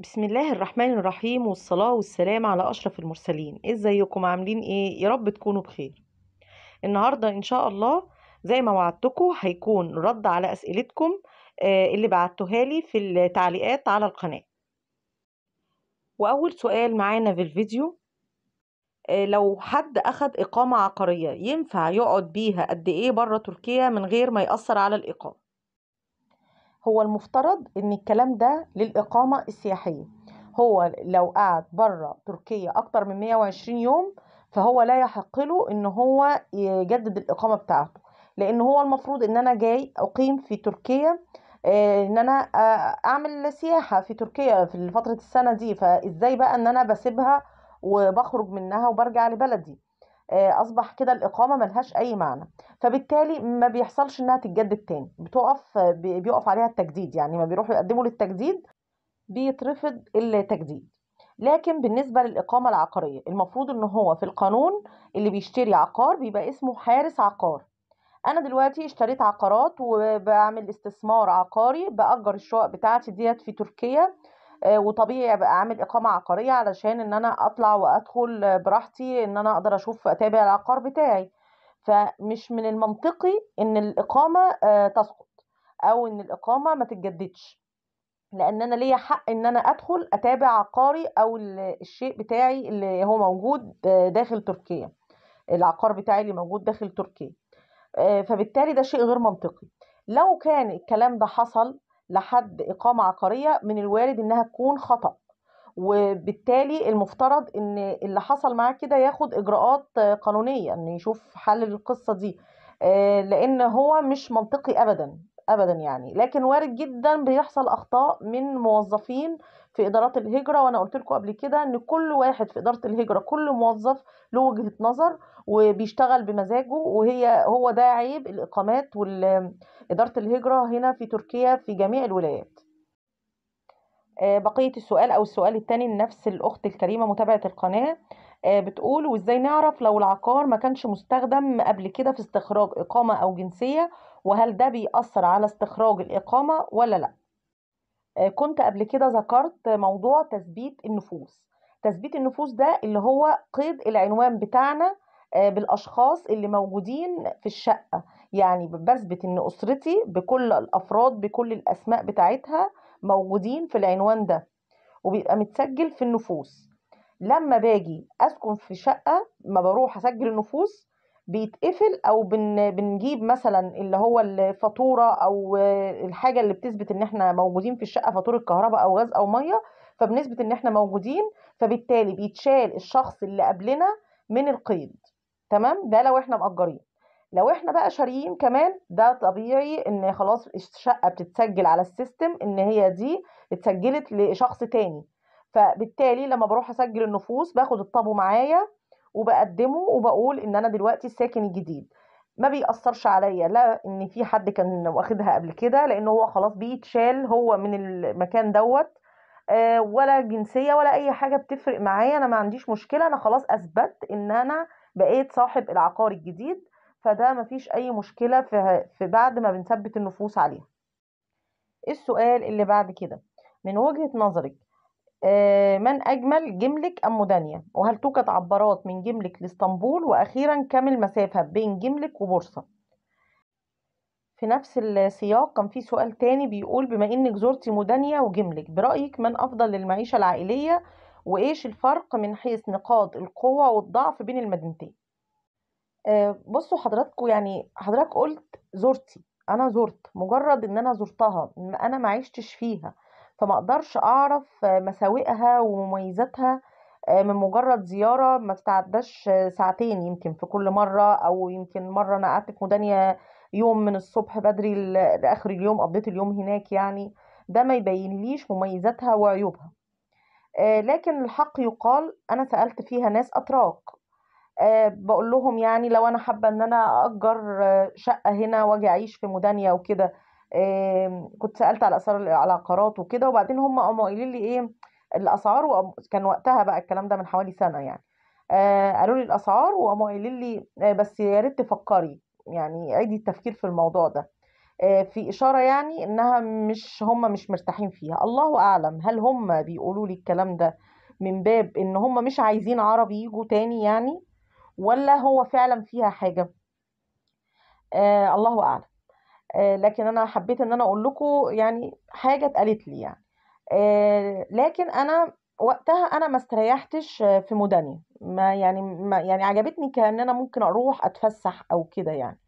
بسم الله الرحمن الرحيم والصلاة والسلام على أشرف المرسلين إيه ازيكم عاملين ايه يا رب تكونوا بخير النهاردة ان شاء الله زي ما وعدتكم هيكون رد على أسئلتكم آه، اللي بعتوها لي في التعليقات على القناة وأول سؤال معانا في الفيديو آه، لو حد أخد إقامة عقارية ينفع يقعد بيها قد إيه بره تركيا من غير ما يأثر على الإقامة هو المفترض ان الكلام ده للاقامه السياحيه هو لو قعد بره تركيا اكتر من 120 يوم فهو لا يحق له ان هو يجدد الاقامه بتاعته لان هو المفروض ان انا جاي اقيم في تركيا آه، ان انا آه، اعمل سياحه في تركيا في فتره السنه دي فازاي بقى ان انا بسيبها وبخرج منها وبرجع لبلدي آه، اصبح كده الاقامه ملهاش اي معنى فبالتالي ما بيحصلش انها تتجدد تاني بتقف بيقف عليها التجديد يعني ما بيروحوا يقدموا للتجديد بيترفض التجديد لكن بالنسبة للإقامة العقارية المفروض إن هو في القانون اللي بيشتري عقار بيبقى اسمه حارس عقار أنا دلوقتي اشتريت عقارات وبعمل استثمار عقاري بأجر الشقق بتاعتي ديت في تركيا آه، وطبيعي ابقى عامل اقامه عقاريه علشان ان انا اطلع وادخل براحتي ان انا اقدر اشوف اتابع العقار بتاعي فمش من المنطقي ان الاقامه آه، تسقط او ان الاقامه ما تتجددش لان انا ليا حق ان انا ادخل اتابع عقاري او الشيء بتاعي اللي هو موجود آه، داخل تركيا العقار بتاعي اللي موجود داخل تركيا فبالتالي ده شيء غير منطقي لو كان الكلام ده حصل لحد إقامة عقارية من الوارد إنها تكون خطأ وبالتالي المفترض ان اللي حصل معاه كده ياخد اجراءات قانونيه ان يشوف حل القصه دي آه، لان هو مش منطقي ابدا ابدا يعني لكن وارد جدا بيحصل اخطاء من موظفين في ادارات الهجره وانا قلت لكم قبل كده ان كل واحد في اداره الهجره كل موظف له وجهه نظر وبيشتغل بمزاجه وهي هو ده عيب الاقامات واداره الهجره هنا في تركيا في جميع الولايات آه، بقية السؤال أو السؤال الثاني نفس الأخت الكريمة متابعة القناة آه، بتقول وإزاي نعرف لو العقار ما كانش مستخدم قبل كده في استخراج إقامة أو جنسية وهل ده بيأثر على استخراج الإقامة ولا لأ آه، كنت قبل كده ذكرت موضوع تثبيت النفوس تثبيت النفوس ده اللي هو قيد العنوان بتاعنا آه، بالاشخاص اللي موجودين في الشقه يعني بثبت ان اسرتي بكل الافراد بكل الاسماء بتاعتها موجودين في العنوان ده وبيبقى متسجل في النفوس لما باجي اسكن في شقه ما بروح اسجل النفوس بيتقفل او بن بنجيب مثلا اللي هو الفاتوره او الحاجه اللي بتثبت ان احنا موجودين في الشقه فاتوره كهرباء او غاز او ميه فبنثبت ان احنا موجودين فبالتالي بيتشال الشخص اللي قبلنا من القيد تمام ده لو احنا مأجرين لو احنا بقى شاريين كمان ده طبيعي ان خلاص الشقه بتتسجل على السيستم ان هي دي اتسجلت لشخص تاني فبالتالي لما بروح اسجل النفوس باخد الطابو معايا وبقدمه وبقول ان انا دلوقتي الساكن الجديد ما بيأثرش عليا لا ان في حد كان واخدها قبل كده لان هو خلاص بيتشال هو من المكان دوت آه، ولا جنسية ولا اي حاجة بتفرق معايا انا ما عنديش مشكلة انا خلاص اثبت ان انا بقيت صاحب العقار الجديد فده مفيش اي مشكلة في بعد ما بنثبت النفوس عليها إيه السؤال اللي بعد كده من وجهة نظرك آه، من أجمل جملك أم مدانية؟ وهل توجد عبارات من جملك لإسطنبول وأخيرا كم المسافة بين جملك وبورصة في نفس السياق كان في سؤال تاني بيقول بما إنك زرتي مدانية وجملك برأيك من أفضل للمعيشة العائلية وإيش الفرق من حيث نقاط القوة والضعف بين المدينتين آه، بصوا حضراتكم يعني حضرتك قلت زرتي أنا زرت مجرد إن أنا زرتها أنا معيشتش فيها فما اقدرش اعرف مساوئها ومميزاتها آه، من مجرد زيارة ما بتعداش ساعتين يمكن في كل مرة او يمكن مرة انا قعدت في مدنيا يوم من الصبح بدري لاخر اليوم قضيت اليوم هناك يعني ده ما يبينليش مميزاتها وعيوبها آه، لكن الحق يقال انا سألت فيها ناس اتراك آه، بقول لهم يعني لو انا حابة ان انا اجر شقة هنا واجي اعيش في مدنيا وكده كنت سالت على اسعار العقارات وكده وبعدين هم قاموا قايلين لي ايه الاسعار كان وقتها بقى الكلام ده من حوالي سنه يعني آه، قالوا لي الاسعار وقاموا قايلين لي آه، بس يا ريت تفكري يعني عيدي التفكير في الموضوع ده آه، في اشاره يعني انها مش هم مش مرتاحين فيها الله اعلم هل هم بيقولوا لي الكلام ده من باب ان هم مش عايزين عربي يجوا تاني يعني ولا هو فعلا فيها حاجه آه الله اعلم آه، لكن انا حبيت ان انا اقول لكم يعني حاجه اتقالت لي يعني آه، لكن انا وقتها انا ما استريحتش في مدني ما يعني ما يعني عجبتني كان انا ممكن اروح اتفسح او كده يعني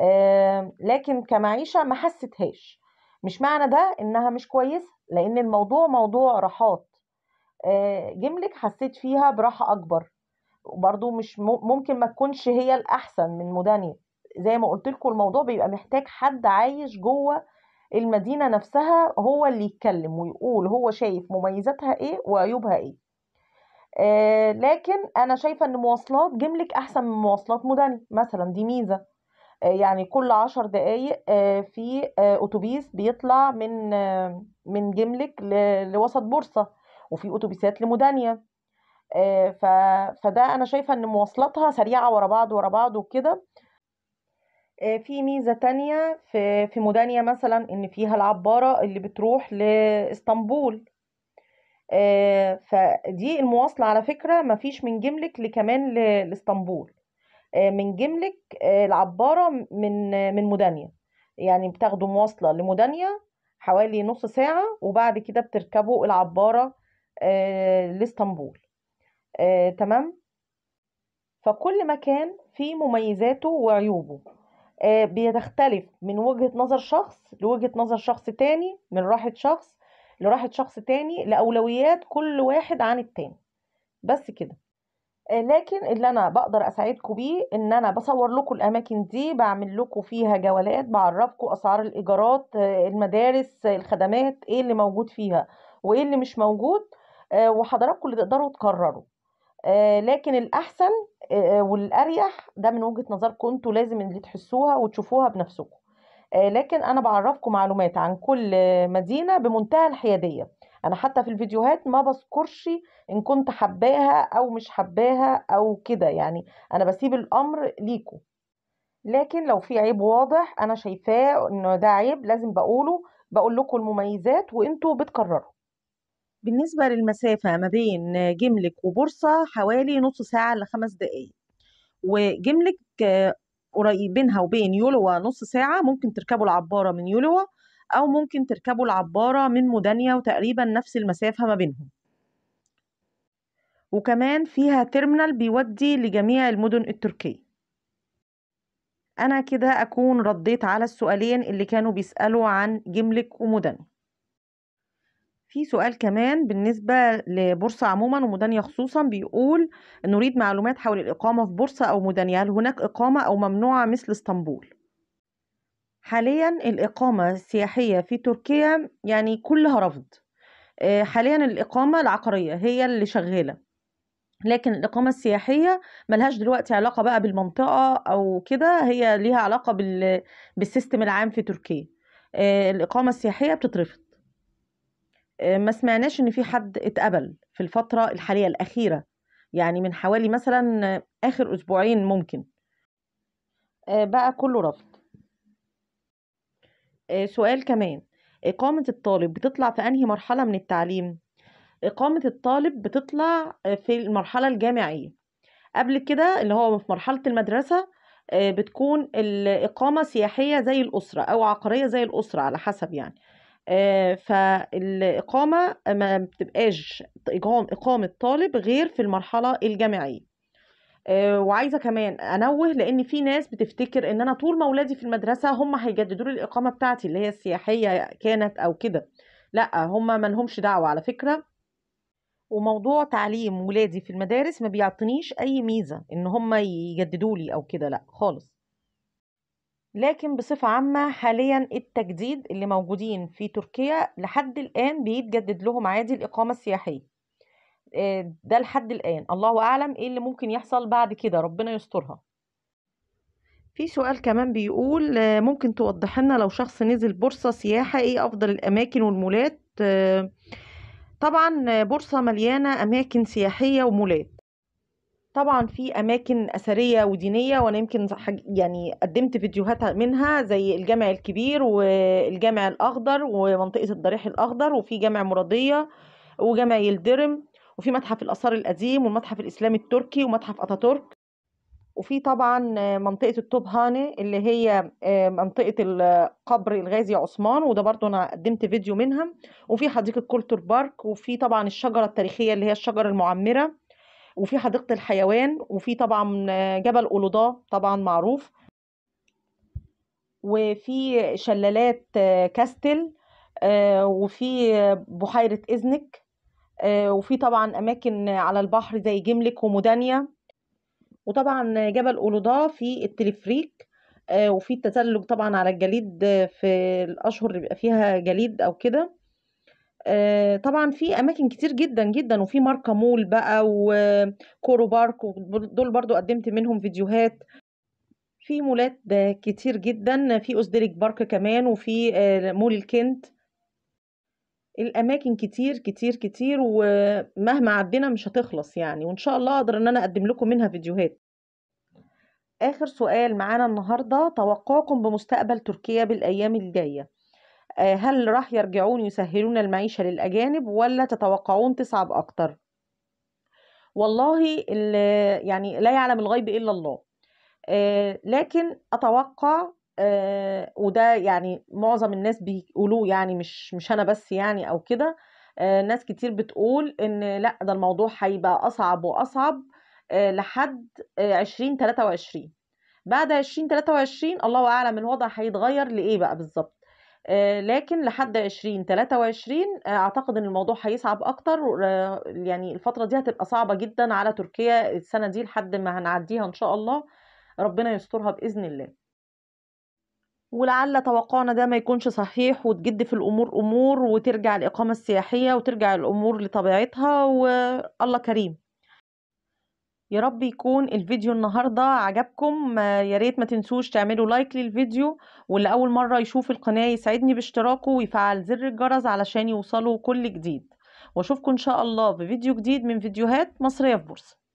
آه، لكن كمعيشه ما حسيتهاش مش معنى ده انها مش كويسه لان الموضوع موضوع راحات جملك حسيت فيها براحه اكبر برضو مش ممكن ما تكونش هي الاحسن من مدني زي ما قلت لكم الموضوع بيبقى محتاج حد عايش جوه المدينة نفسها هو اللي يتكلم ويقول هو شايف مميزاتها ايه وعيوبها ايه آه لكن انا شايفة ان مواصلات جملك احسن من مواصلات مدني مثلا دي ميزة آه يعني كل عشر دقايق آه في آه، اتوبيس بيطلع من آه، من جملك لوسط بورصة وفي اتوبيسات لمدنية آه فده انا شايفه ان مواصلاتها سريعه ورا بعض ورا بعض وكده آه، في ميزة تانية في, في مودانيا مثلا إن فيها العبارة اللي بتروح لإسطنبول آه، فدي المواصلة على فكرة مفيش من جملك لكمان لإسطنبول آه، من جملك العبارة من من مودانيا يعني بتاخدوا مواصلة لمودانيا حوالي نص ساعة وبعد كده بتركبوا العبارة لإسطنبول تمام فكل مكان فيه مميزاته وعيوبه آه، بتختلف من وجهة نظر شخص لوجهة نظر شخص تاني من راحة شخص لراحة شخص تاني لأولويات كل واحد عن التاني بس كده آه، لكن اللي انا بقدر اساعدكم بيه ان انا بصور لكم الاماكن دي بعمل لكم فيها جولات بعرفكم اسعار الايجارات آه، المدارس الخدمات ايه اللي موجود فيها وايه اللي مش موجود وحضراتكم اللي تقدروا تقرروا آه، لكن الأحسن آه، والأريح ده من وجهة نظركم انتوا لازم اللي تحسوها وتشوفوها بنفسكم آه، لكن أنا بعرفكم معلومات عن كل مدينة بمنتهى الحيادية أنا حتى في الفيديوهات ما بذكرش إن كنت حباها أو مش حباها أو كده يعني أنا بسيب الأمر ليكم لكن لو في عيب واضح أنا شايفاه انه ده عيب لازم بقوله بقول لكم المميزات وإنتوا بتكرروا بالنسبة للمسافة ما بين جملك وبورصة حوالي نص ساعة لخمس دقايق وجملك قريب بينها وبين يولوا نص ساعة ممكن تركبوا العبارة من يولوا أو ممكن تركبوا العبارة من مدنيا وتقريبا نفس المسافة ما بينهم وكمان فيها تيرمينال بيودي لجميع المدن التركية أنا كده أكون رديت على السؤالين اللي كانوا بيسألوا عن جملك ومدنيا في سؤال كمان بالنسبة لبورصة عموما ومدانية خصوصا بيقول نريد معلومات حول الإقامة في بورصة أو مدانية هل هناك إقامة أو ممنوعة مثل اسطنبول حاليا الإقامة السياحية في تركيا يعني كلها رفض آه، حاليا الإقامة العقارية هي اللي شغالة لكن الإقامة السياحية ملهاش دلوقتي علاقة بقى بالمنطقة أو كده هي ليها علاقة بال... بالسيستم العام في تركيا آه، الإقامة السياحية بتترفض آه، ما سمعناش ان في حد اتقبل في الفتره الحاليه الاخيره يعني من حوالي مثلا اخر اسبوعين ممكن آه، بقى كله رفض آه، سؤال كمان إقامة الطالب بتطلع في أنهي مرحلة من التعليم؟ إقامة الطالب بتطلع في المرحلة الجامعية قبل كده اللي هو في مرحلة المدرسة بتكون الإقامة سياحية زي الأسرة أو عقارية زي الأسرة على حسب يعني آه، فالإقامة ما بتبقاش إقامة طالب غير في المرحلة الجامعية آه، وعايزة كمان أنوه لأن في ناس بتفتكر إن أنا طول ما ولادي في المدرسة هم هيجددوا لي الإقامة بتاعتي اللي هي السياحية كانت أو كده لا هم ملهمش دعوة على فكرة وموضوع تعليم ولادي في المدارس ما بيعطنيش اي ميزه ان هم يجددوا لي او كده لا خالص لكن بصفة عامة حاليا التجديد اللي موجودين في تركيا لحد الآن بيتجدد لهم عادي الإقامة السياحية آه، ده لحد الآن الله أعلم إيه اللي ممكن يحصل بعد كده ربنا يسترها في سؤال كمان بيقول آه، ممكن توضح لنا لو شخص نزل بورصة سياحة إيه أفضل الأماكن والمولات آه، طبعا بورصة مليانة أماكن سياحية ومولات طبعًا في أماكن أثرية ودينية وأنا يمكن يعني قدّمت فيديوهات منها زي الجامع الكبير، والجامع الأخضر، ومنطقة الضريح الأخضر، وفي جامع مراديه وجامع يلدرم، وفي متحف الآثار القديم، والمتحف الإسلامي التركي، ومتحف أتاتورك، وفي طبعًا منطقة التوب هاني اللي هي آه، منطقة القبر الغازي عثمان وده برضه أنا قدّمت فيديو منها، وفي حديقة كولتر بارك، وفي طبعًا الشجرة التاريخية اللي هي الشجرة المعمّرة. وفي حديقه الحيوان وفي طبعا جبل أولوضا طبعا معروف وفي شلالات كاستل آه، وفي بحيره إذنك آه، وفي طبعا اماكن على البحر زي جملك ومودانيا وطبعا جبل أولوضا في التلفريك آه، وفي التزلج طبعا على الجليد في الاشهر اللي بيبقى فيها جليد او كده آه، طبعًا في أماكن كتير جدًا، جدًا، وفي ماركا مول بقى وكورو بارك ودول دول برضه قدّمت منهم فيديوهات. في مولات كتير جدًا، في أوزدريك بارك كمان وفي آه، مول الكنت. الأماكن كتير، كتير، كتير، ومهما عدّينا مش هتخلص يعني، وإن شاء الله أقدر إن أنا أقدّم لكم منها فيديوهات. آخر سؤال معانا النهارده، توقعكم بمستقبل تركيا بالأيام الجاية؟ آه، هل راح يرجعون يسهلون المعيشة للأجانب ولا تتوقعون تصعب أكتر والله يعني لا يعلم الغيب إلا الله آه، لكن أتوقع آه، وده يعني معظم الناس بيقولوه يعني مش مش أنا بس يعني أو كده ناس كتير بتقول إن لا ده الموضوع هيبقى أصعب وأصعب لحد 2023 بعد 2023 الله أعلم الوضع هيتغير لإيه بقى بالظبط آه، لكن لحد 2023 آه، اعتقد ان الموضوع هيصعب اكتر آه، يعني الفتره دي هتبقى صعبه جدا على تركيا السنه دي لحد ما هنعديها ان شاء الله ربنا يسترها باذن الله ولعل توقعنا ده ما يكونش صحيح وتجد في الامور امور وترجع الاقامه السياحيه وترجع الامور لطبيعتها والله كريم يا رب يكون الفيديو النهاردة عجبكم آه، يا ريت ما تنسوش تعملوا لايك للفيديو واللي أول مرة يشوف القناة يساعدني باشتراكه ويفعل زر الجرس علشان يوصله كل جديد واشوفكم ان شاء الله في فيديو جديد من فيديوهات مصرية في بورصة